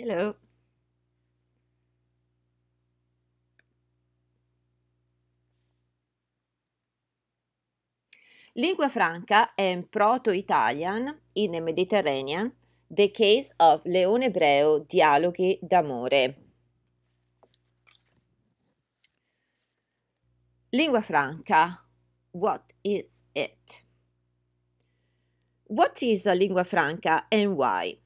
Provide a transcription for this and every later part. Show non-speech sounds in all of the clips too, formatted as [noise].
Hello. Lingua franca è un proto-italian in Mediterranean, The Case of Leone Ebreo, Dialoghi d'amore. Lingua franca, what is it? What is a lingua franca and why?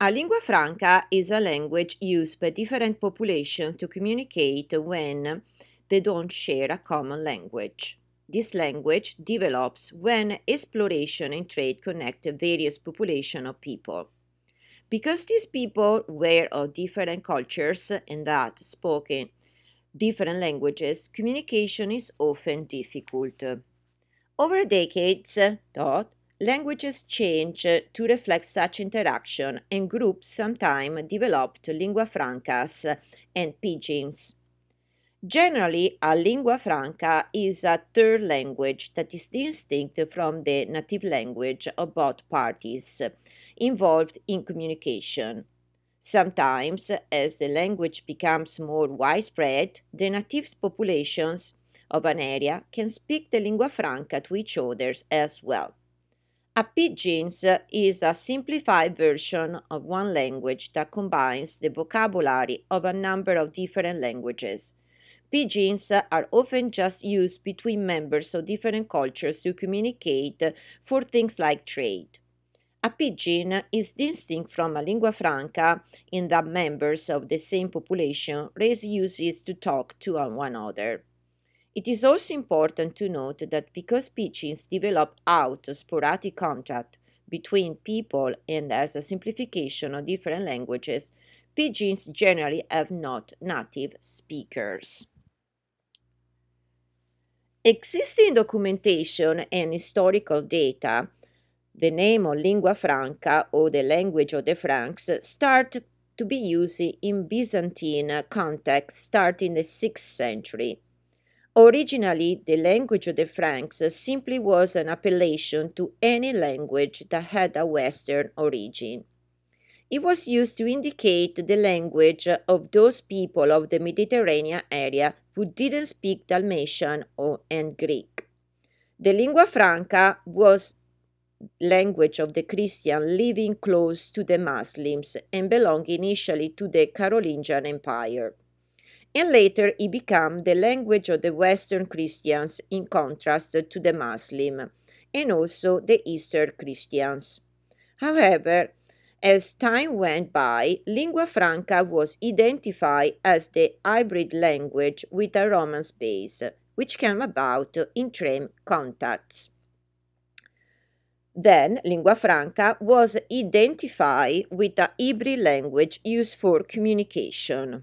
A lingua franca is a language used by different populations to communicate when they don't share a common language. This language develops when exploration and trade connect various populations of people. Because these people were of different cultures and that spoke different languages, communication is often difficult. Over decades, though, languages change to reflect such interaction, and groups sometimes developed lingua francas and pidgins. Generally, a lingua franca is a third language that is distinct from the native language of both parties involved in communication. Sometimes, as the language becomes more widespread, the native populations of an area can speak the lingua franca to each other as well. A pidgin is a simplified version of one language that combines the vocabulary of a number of different languages. Pidgins are often just used between members of different cultures to communicate for things like trade. A pidgin is distinct from a lingua franca in that members of the same population raise uses to talk to one another. It is also important to note that because pitchings develop out of sporadic contact between people and as a simplification of different languages, pigeons generally have not native speakers. Existing documentation and historical data, the name of lingua franca or the language of the Franks, start to be used in Byzantine context starting the 6th century Originally, the language of the Franks simply was an appellation to any language that had a Western origin. It was used to indicate the language of those people of the Mediterranean area who didn't speak Dalmatian or, and Greek. The lingua franca was language of the Christian living close to the Muslims and belonged initially to the Carolingian Empire and later it became the language of the Western Christians in contrast to the Muslim and also the Eastern Christians. However, as time went by, lingua franca was identified as the hybrid language with a Romance base, which came about in tram contacts. Then, lingua franca was identified with a Hebrew language used for communication.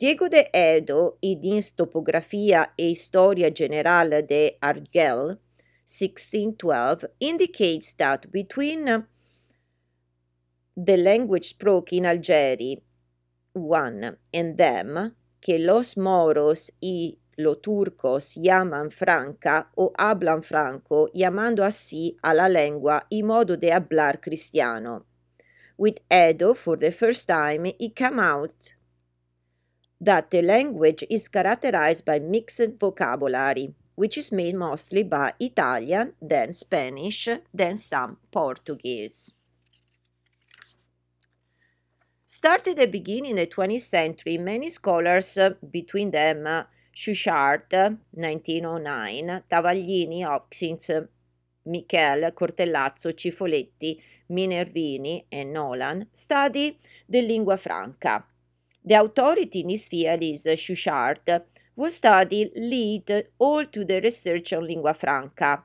Diego de Edo id ins topografia e historia general de Argel, 1612, indicates that between the language spoke in Algeria, one, and them, que los moros y los turcos llaman franca o hablan franco, llamando así a la lengua y modo de hablar cristiano. With Edo, for the first time, he came out that the language is characterized by mixed vocabulary, which is made mostly by Italian, then Spanish, then some Portuguese. Started at the beginning of the 20th century, many scholars, uh, between them uh, 1909, uh, Tavallini, Hopkins, uh, Michele, Michel, Cortellazzo, Cifoletti, Minervini, and Nolan, study the lingua franca, the authority in his field is Schuchard, who study lead all to the research on lingua franca.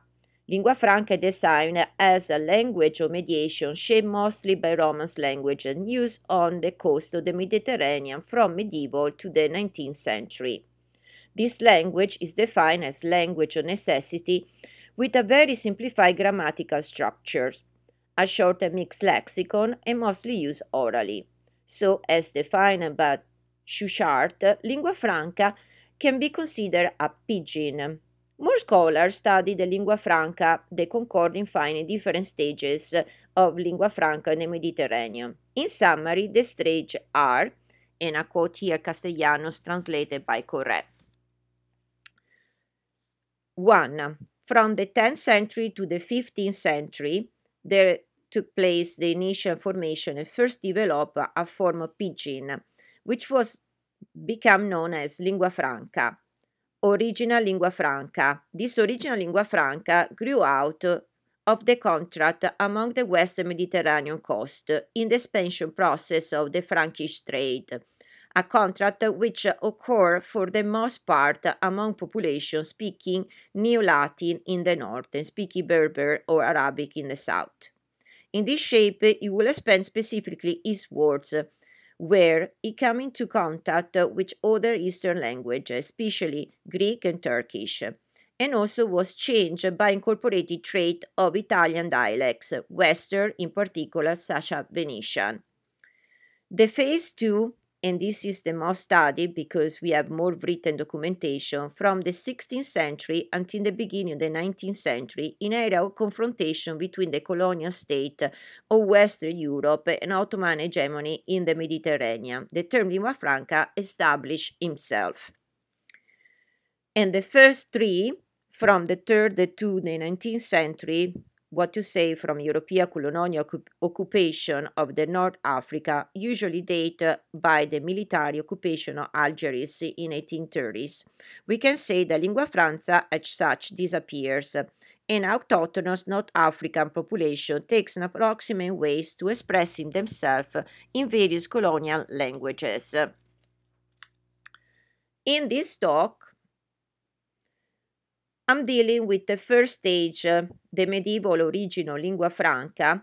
Lingua franca designed as a language of mediation shaped mostly by Romance language and used on the coast of the Mediterranean from medieval to the 19th century. This language is defined as language of necessity with a very simplified grammatical structure, a short and mixed lexicon, and mostly used orally so as defined by Schuchart, lingua franca can be considered a pidgin. More scholars study the lingua franca they Concord in finding different stages of lingua franca in the Mediterranean. In summary, the stages are, and I quote here Castellanos translated by Corret. 1. From the 10th century to the 15th century, the took place the initial formation and first developed a form of Pidgin, which was become known as lingua franca. Original lingua franca. This original lingua franca grew out of the contract among the Western Mediterranean coast in the expansion process of the Frankish trade, a contract which occurred for the most part among populations speaking Neo Latin in the north and speaking Berber or Arabic in the south. In this shape, you will expand specifically eastwards, where it comes into contact with other Eastern languages, especially Greek and Turkish, and also was changed by incorporated trait of Italian dialects, Western in particular, such as Venetian. The phase two and this is the most studied because we have more written documentation from the 16th century until the beginning of the 19th century in area of confrontation between the colonial state of Western Europe and Ottoman hegemony in the Mediterranean. The term lingua franca established himself. And the first three, from the 3rd to the 19th century, what to say from European colonial occupation of the North Africa, usually dated uh, by the military occupation of Algiers in 1830s. We can say the lingua franca as such disappears. Uh, an autochthonous North African population takes an approximate ways to expressing themselves in various colonial languages. In this talk, I'm dealing with the first stage, uh, eh, the medieval original lingua franca,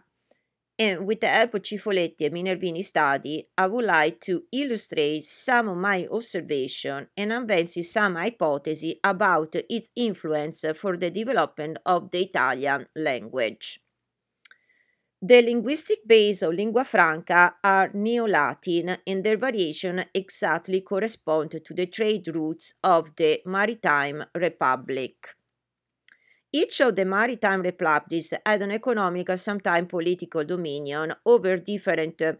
and with the help of Cifoletti and Minervini study, I would like to illustrate some of my observation and advance some hypotheses about its influence for the development of the Italian language. The linguistic base of lingua franca are Neo-Latin and their variation exactly correspond to the trade routes of the Maritime Republic. Each of the maritime republics had an economic and sometimes political dominion over different uh,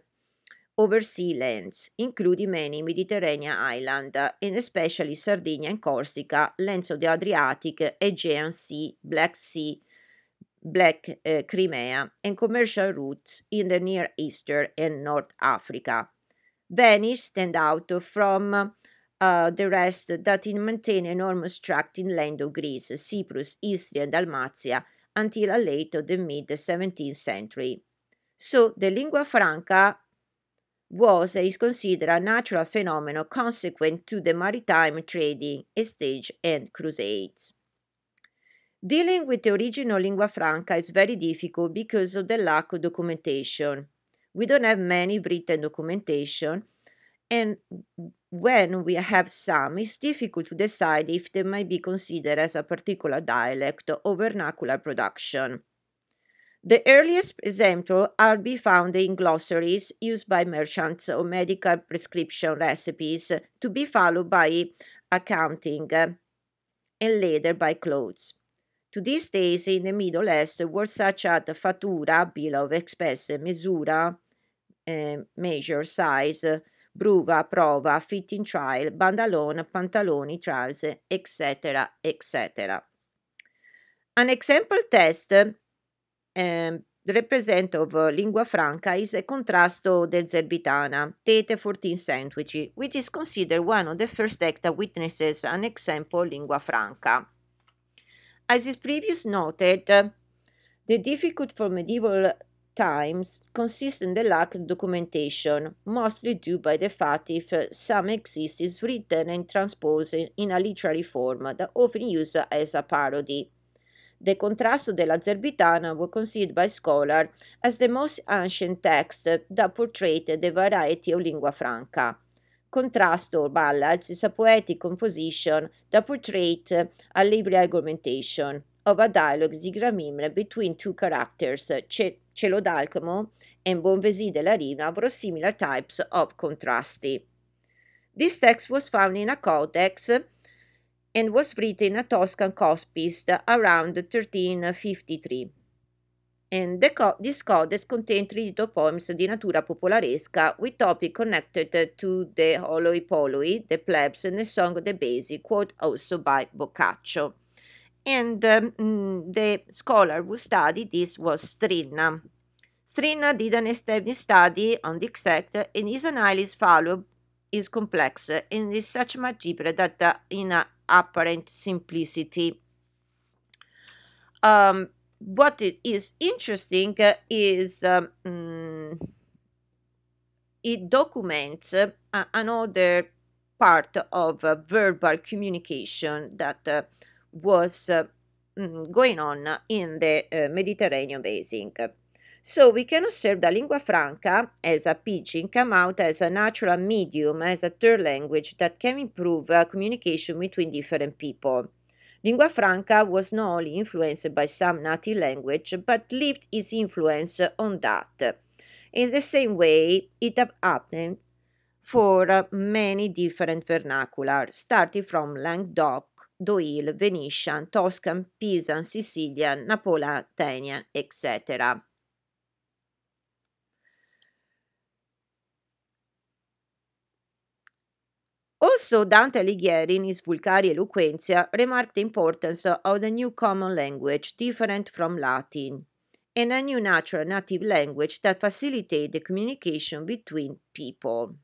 lands, including many Mediterranean islands, and especially Sardinia and Corsica, lands of the Adriatic, Aegean Sea, Black Sea, Black uh, Crimea and commercial routes in the Near Eastern and North Africa. Venice stand out from uh, the rest that it maintained enormous tract in land of Greece, Cyprus, Istria, and Dalmatia until a late or the mid 17th century. So the lingua franca was is considered a natural phenomenon consequent to the maritime trading, stage and crusades. Dealing with the original lingua franca is very difficult because of the lack of documentation. We don't have many written documentation, and when we have some, it's difficult to decide if they might be considered as a particular dialect or vernacular production. The earliest examples are be found in glossaries used by merchants or medical prescription recipes, to be followed by accounting and later by clothes. To these days in the Middle East, words such as fattura, bill of expense, misura, eh, measure, size, bruva, prova, fitting trial, bandalone, pantaloni, trials, etc., etc. An example test um, represent of eh, lingua franca is a contrasto del zerbitana, tete 14 sandwich, which is considered one of the first acts that witnesses an example lingua franca. As is previously noted, uh, the difficulty for medieval times consists in the lack of documentation, mostly due by the fact if uh, some exists is written and transposed in a literary form that often used as a parody. The Contrasto della Zerbitana was considered by scholars as the most ancient text that portrayed the variety of lingua franca contrast or ballads is a poetic composition that portrays uh, a lively argumentation of a dialogue di between two characters, uh, Ce- and Bonvesi della Riva, were similar types of contrasti. This text was found in a codex and was written a Toscan copyist around 1353 and co- this codex contain three little poems di natura popolaresca with topics connected to the Holoi Poloi, the plebs, and the song of the bassi, quote also by Boccaccio. And um, mm, the scholar who studied this was Strinna. Strinna did an extensive study on the text, and his analysis followed is complex and is such multiple that uh, in apparent simplicity. Um, what it is interesting is um, mm, it documents uh, another part of uh, verbal communication that uh, was mm, going on in the Mediterranean basin. So we can observe the lingua franca as a pidgin come out as a natural medium, as a third language that can improve uh, communication between different people. Lingua franca was not only influenced by some native language, but lived its influence on that. In the same way, it happened for many different vernacular, starting from Languedoc, Doil, Venetian, Toscan, Pisan, Sicilian, Napoletanian, etc. Also, Dante Alighieri, in his Vulgari Eloquentia, remarked the importance of the new common language, different from Latin, and a new natural native language that facilitate the communication between people.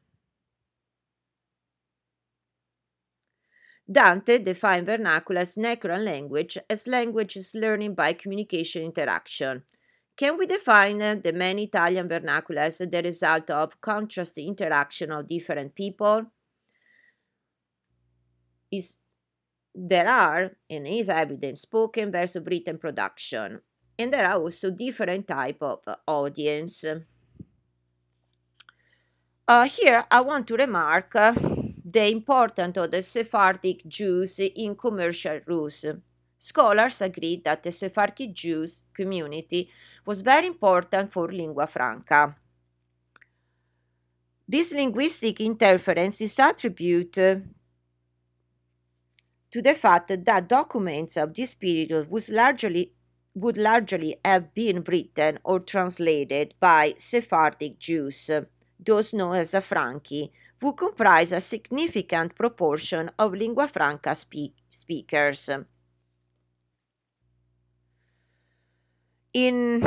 Dante defined vernacular as natural language as languages learning by communication interaction. Can we define the many Italian vernaculars as the result of contrast interaction of different people? is there are and is evident spoken versus written production and there are also different type of uh, audience uh, here i want to remark uh, the importance of the sephardic jews in commercial rules scholars agree that the sephardic jews community was very important for lingua franca this linguistic interference is attributed to the fact that documents of this period was largely would largely have been written or translated by Sephardic Jews, those known as Franki, who comprise a significant proportion of lingua franca speakers. In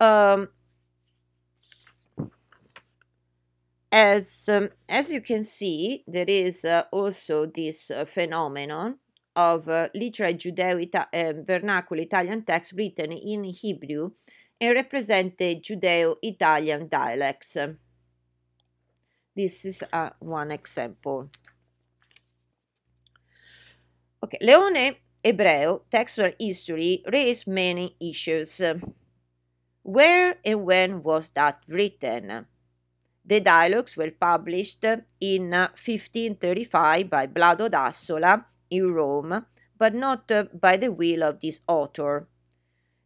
um, as um, as you can see there is uh, also this uh, phenomenon of uh, literary judeo ehm, vernacular italian text written in hebrew and represented judeo-italian dialects this is uh, one example okay leone Hebrew textual history raised many issues. Where and when was that written? The dialogues were published in 1535 by Blado d'Assola in Rome, but not uh, by the will of this author.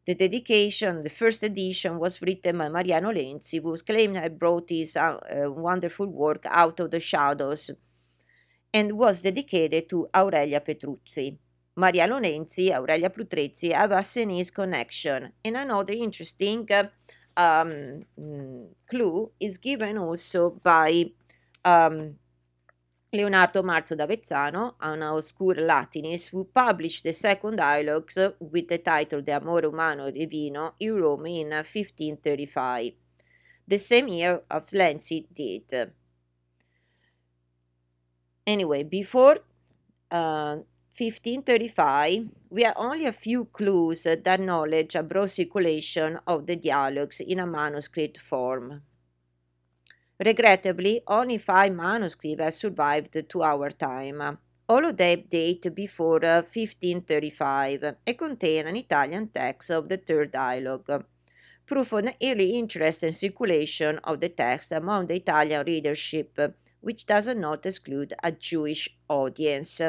The dedication, the first edition, was written by Mariano Lenzi, who claimed had brought his uh, uh, wonderful work out of the shadows and was dedicated to Aurelia Petruzzi. Mariano Lenzi, Aurelia Petruzzi have a Sienese connection. And another interesting uh, um, clue is given also by um, Leonardo Marzo da Vezzano, an obscure Latinist who published the second dialogues with the title De Amore Umano Divino in Rome in 1535, the same year of Slenzi did. Anyway, before uh, 1535, we have only a few clues that knowledge a broad circulation of the dialogues in a manuscript form. Regrettably, only five manuscripts have survived to our time. All of them date before 1535 uh, and contain an Italian text of the third dialogue, proof of an early interest in circulation of the text among the Italian readership, which does not exclude a Jewish audience.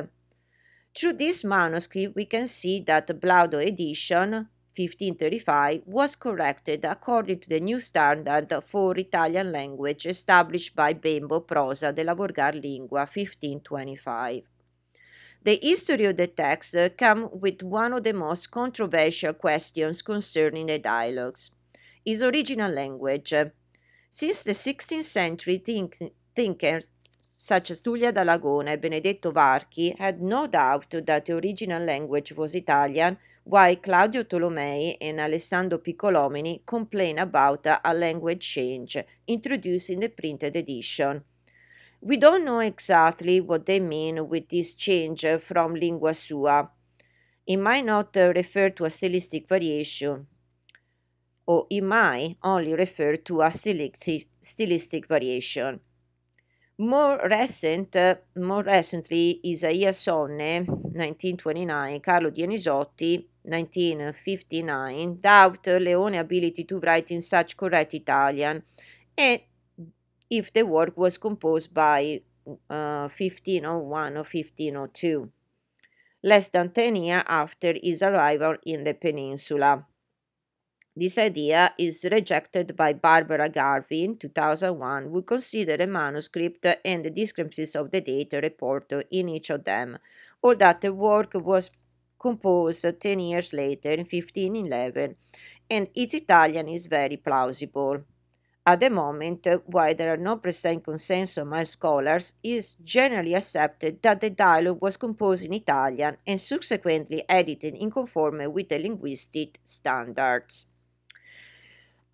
Through this manuscript, we can see that the Blaudo edition 1535 was corrected according to the new standard for Italian language established by Bembo Prosa della Borgar Lingua 1525. The history of the text comes with one of the most controversial questions concerning the dialogues, its original language. Since the 16th century, think thinkers such as Tullia Dalagone and Benedetto Varchi, had no doubt that the original language was Italian, while Claudio Tolomei and Alessandro Piccolomini complain about a language change introduced in the printed edition. We don't know exactly what they mean with this change from lingua sua. It might not uh, refer to a stylistic variation, or it might only refer to a stylistic variation. More recent, uh, more recently, Isaiah Sonne, 1929, Carlo Dianisotti, 1959, doubt Leone's ability to write in such correct Italian, and if the work was composed by uh, 1501 or 1502, less than 10 years after his arrival in the peninsula. This idea is rejected by Barbara Garvey in 2001, who considered a manuscript and the discrepancies of the data reported in each of them, or that the work was composed 10 years later in 1511, and its Italian is very plausible. At the moment, while there are no present consensus among scholars, it is generally accepted that the dialogue was composed in Italian and subsequently edited in conformity with the linguistic standards.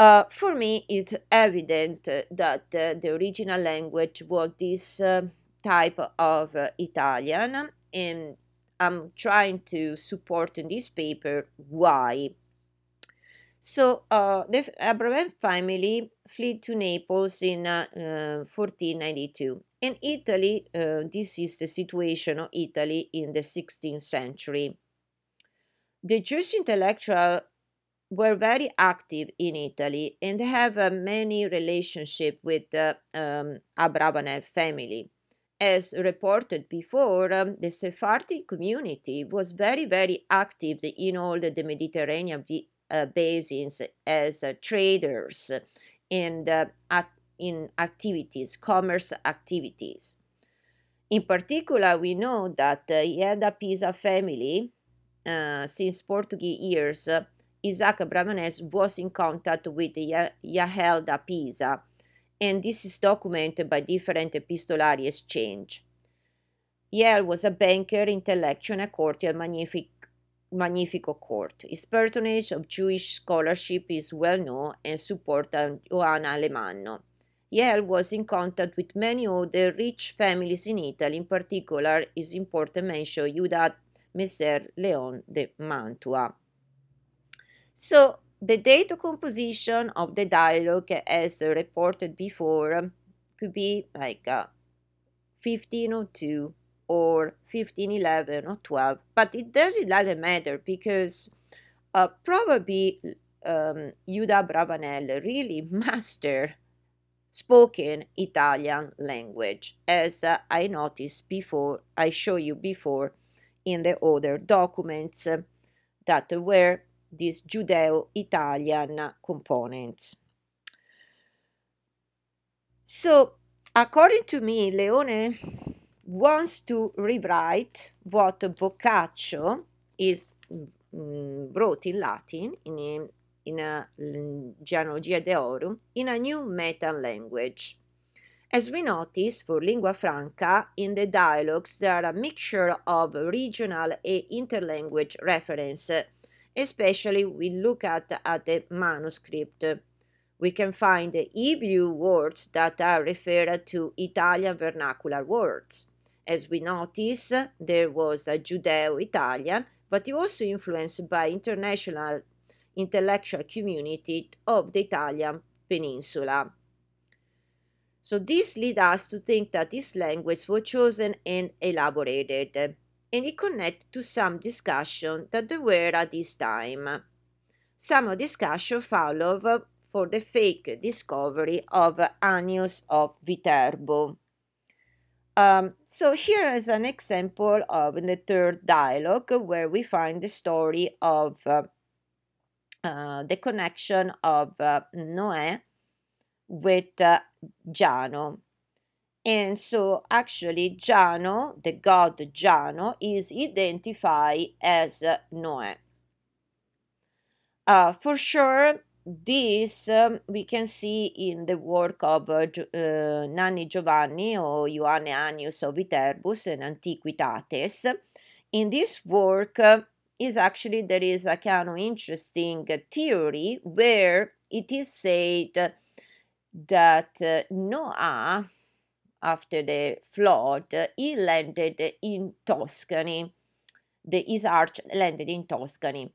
Uh, for me, it's evident that uh, the original language was this uh, type of uh, Italian, and I'm trying to support in this paper why. So uh, the Abraham family fled to Naples in uh, uh, 1492. In Italy, this is the situation of Italy in the 16th century. The Jewish intellectual were very active in Italy and have uh, many relationship with the um, Abravanel family. As reported before, um, the Sephardi community was very, very active in all the, the Mediterranean uh, basins as uh, traders and uh, at, in activities, commerce activities. In particular, we know that uh, he Pisa family uh, since Portuguese years uh, Isaac Abravanel was in contact with Yahel da Pisa, and this is documented by different epistolary exchange. Yale was a banker, intellectual, and a courtier magnific Magnifico court. His patronage of Jewish scholarship is well known and supported Johanna Alemanno. Yale was in contact with many other rich families in Italy, in particular, is important mention Judah Messer Leon de Mantua. So the data composition of the dialogue, as reported before, could be like 1502 uh, or 1511 or 12, but it doesn't really matter because uh, probably um, Yuda Bravanel really [laughs] mastered spoken Italian language, as uh, I noticed before, I show you before in the other documents uh, that were these Judeo-Italian components. So, according to me, Leone wants to rewrite what Boccaccio is mm, brought in Latin in a, in a mm, Genealogia Deorum in a new meta language. As we notice for lingua franca, in the dialogues there are a mixture of regional and interlanguage reference especially we look at, at the manuscript. We can find Hebrew words that are referred to Italian vernacular words. As we notice, there was a Judeo-Italian, but also influenced by international intellectual community of the Italian peninsula. So this leads us to think that this language was chosen and elaborated and it connects to some discussion that there were at this time. Some discussion followed for the fake discovery of Annius of Viterbo. Um, so here is an example of the third dialogue where we find the story of uh, uh, the connection of uh, Noé with uh, Giano. And so actually Jano, the god Jano, is identified as Noah. Uh, for sure, this um, we can see in the work of uh, uh, Nanni Giovanni or Ioanne Annius of Viterbus and Antiquitates. In this work uh, is actually there is a kind of interesting theory where it is said that uh, Noah after the flood, uh, he landed in Tuscany. The, his arch landed in Tuscany.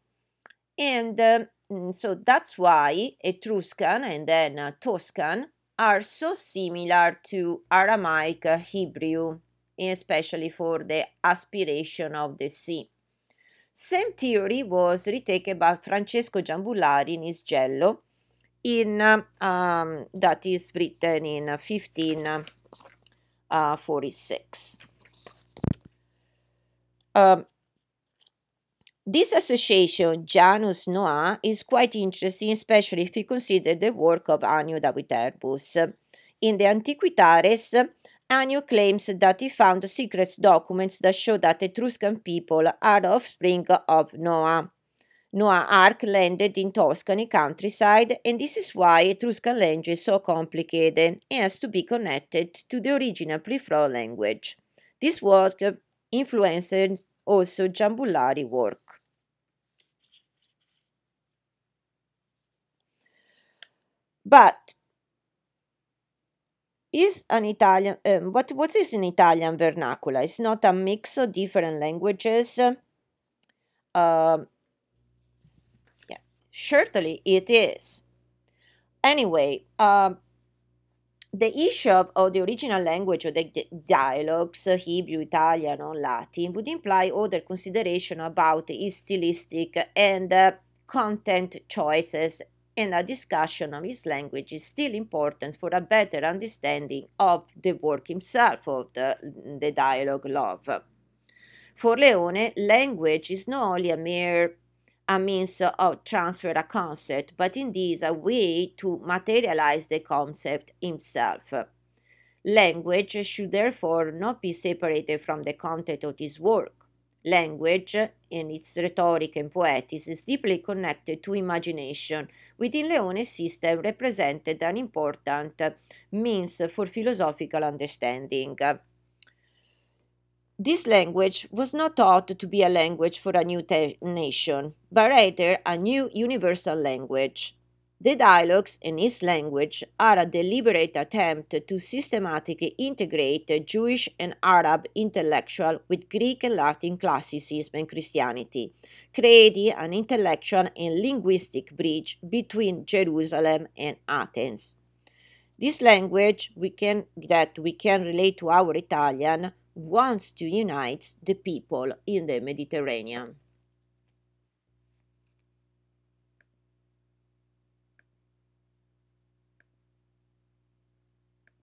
And um, so that's why Etruscan and then uh, Tuscan are so similar to Aramaic uh, Hebrew, especially for the aspiration of the sea. Same theory was retaken by Francesco Giambullari in his Gello, in, um, um, that is written in 15 uh, 46. Um, this association, Janus Noah, is quite interesting, especially if you consider the work of Anio da Viterbus. In the Antiquitares, Anio claims that he found secret documents that show that Etruscan people are offspring of Noah. Noah Ark landed in Tuscany countryside, and this is why Etruscan language is so complicated and has to be connected to the original pre flow language. This work uh, influenced also Giambullari work. But is an Italian um, what what is an Italian vernacular? It's not a mix of different languages. Uh, Certainly it is. Anyway, um, the issue of, of, the original language of the, the dialogues, Hebrew, Italian, or Latin, would imply other consideration about stylistic and uh, content choices, and a discussion of his language is still important for a better understanding of the work himself, of the, the dialogue love. For Leone, language is not only a mere a means of transfer a concept, but indeed a way to materialize the concept himself. Language should therefore not be separated from the content of this work. Language, in its rhetoric and poetics, is deeply connected to imagination. Within Leone's system, represented an important means for philosophical understanding. This language was not thought to be a language for a new nation, but rather a new universal language. The dialogues in his language are a deliberate attempt to systematically integrate Jewish and Arab intellectual with Greek and Latin classicism and Christianity, creating an intellectual and linguistic bridge between Jerusalem and Athens. This language we can, that we can relate to our Italian wants to unite the people in the Mediterranean.